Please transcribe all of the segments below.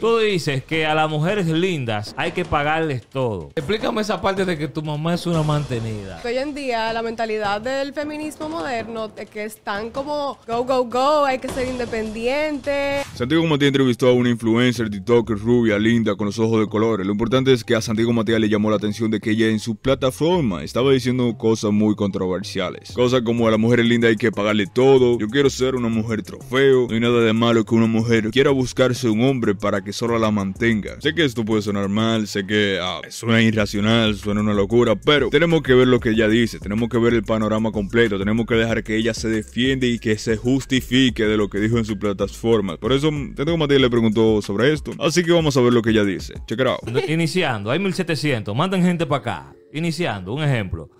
Tú dices que a las mujeres lindas hay que pagarles todo. Explícame esa parte de que tu mamá es una mantenida. Hoy en día la mentalidad del feminismo moderno es que tan como go, go, go, hay que ser independiente. Santiago Matías entrevistó a una influencer, TikTok rubia, linda, con los ojos de colores. Lo importante es que a Santiago Matías le llamó la atención de que ella en su plataforma estaba diciendo cosas muy controversiales. Cosas como a la mujer linda hay que pagarle todo, yo quiero ser una mujer trofeo, no hay nada de malo que una mujer quiera buscarse un hombre para que solo la mantenga. Sé que esto puede sonar mal, sé que ah, suena irracional, suena una locura, pero tenemos que ver lo que ella dice, tenemos que ver el panorama completo, tenemos que dejar que ella se defiende y que se justifique de lo que dijo en su plataforma. Por eso tengo que Matías le preguntó sobre esto. Así que vamos a ver lo que ella dice. Check Iniciando, hay 1700. manden gente para acá. Iniciando, un ejemplo.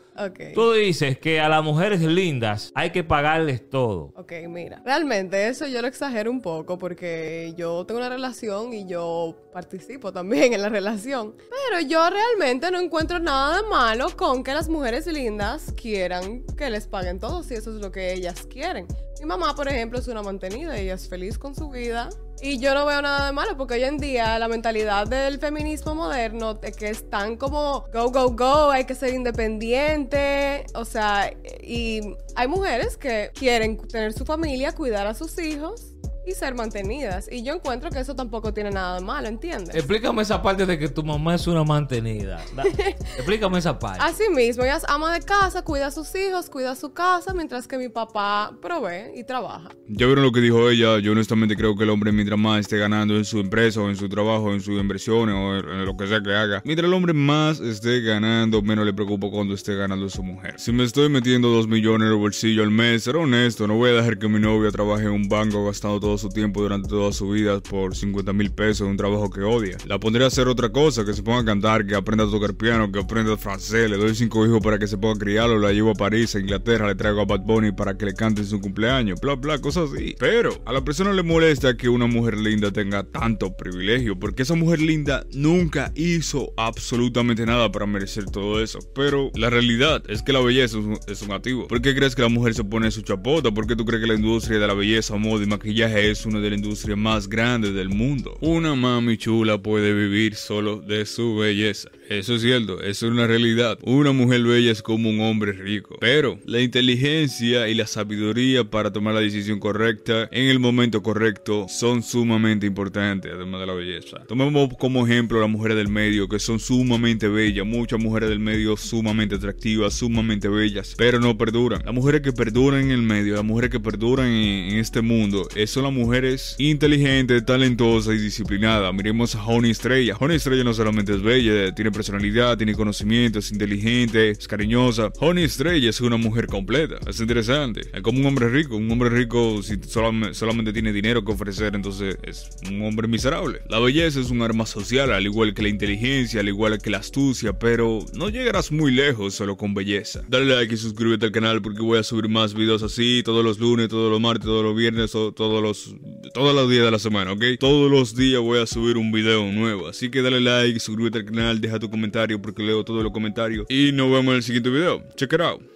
Tú dices que a las mujeres lindas hay que pagarles todo. Ok, mira. Realmente eso yo lo exagero un poco porque yo tengo una relación y yo participo también en la relación. Pero yo realmente no encuentro nada de malo con que las mujeres lindas quieran que les paguen todo si eso es lo que ellas quieren. Mi mamá, por ejemplo, es una mantenida, ella es feliz con su vida. Y yo no veo nada de malo porque hoy en día la mentalidad del feminismo moderno que es tan como go, go, go, hay que ser independiente. O sea, y hay mujeres que quieren tener su familia, cuidar a sus hijos y ser mantenidas. Y yo encuentro que eso tampoco tiene nada de malo, ¿entiendes? Explícame esa parte de que tu mamá es una mantenida. explícame esa parte. Así mismo, ella es ama de casa, cuida a sus hijos, cuida su casa, mientras que mi papá provee y trabaja. Ya vieron lo que dijo ella. Yo honestamente creo que el hombre, mientras más esté ganando en su empresa o en su trabajo, en sus inversiones o en lo que sea que haga, mientras el hombre más esté ganando, menos le preocupa cuando esté ganando su mujer. Si me estoy metiendo dos millones en el bolsillo al mes, ser honesto, no voy a dejar que mi novia trabaje en un banco gastando todo su tiempo durante toda su vida por 50 mil pesos de un trabajo que odia. La pondría a hacer otra cosa, que se ponga a cantar, que aprenda a tocar piano, que aprenda francés, le doy cinco hijos para que se ponga a criarlo, la llevo a París, a Inglaterra, le traigo a Bad Bunny para que le cante en su cumpleaños, bla bla, cosas así. Pero a la persona le molesta que una mujer linda tenga tanto privilegio, porque esa mujer linda nunca hizo absolutamente nada para merecer todo eso. Pero la realidad es que la belleza es un, activo. ¿Por qué crees que la mujer se pone su chapota? ¿Por qué tú crees que la industria de la belleza, moda y maquillaje es una de las industrias más grandes del mundo. Una mami chula puede vivir solo de su belleza. Eso es cierto, eso es una realidad. Una mujer bella es como un hombre rico. Pero la inteligencia y la sabiduría para tomar la decisión correcta en el momento correcto son sumamente importantes, además de la belleza. Tomemos como ejemplo a las mujeres del medio, que son sumamente bellas, muchas mujeres del medio sumamente atractivas, sumamente bellas, pero no perduran. Las mujeres que perduran en el medio, las mujeres que perduran en, este mundo, eso las mujeres inteligente talentosa y disciplinada Miremos a Honey Estrella. Honey Estrella no solamente es bella, tiene personalidad, tiene conocimiento, es inteligente, es cariñosa. Honey Estrella es una mujer completa. Es interesante. Es como un hombre rico. Un hombre rico, si solamente, tiene dinero que ofrecer, entonces es un hombre miserable. La belleza es un arma social, al igual que la inteligencia, al igual que la astucia, pero no llegarás muy lejos solo con belleza. Dale like y suscríbete al canal porque voy a subir más videos así todos los lunes, todos los martes, todos los viernes, todos los todos los días de la semana, ¿ok? Todos los días voy a subir un video nuevo. Así que dale like, suscríbete al canal, deja tu comentario porque leo todos los comentarios. Y nos vemos en el siguiente video. Check it out.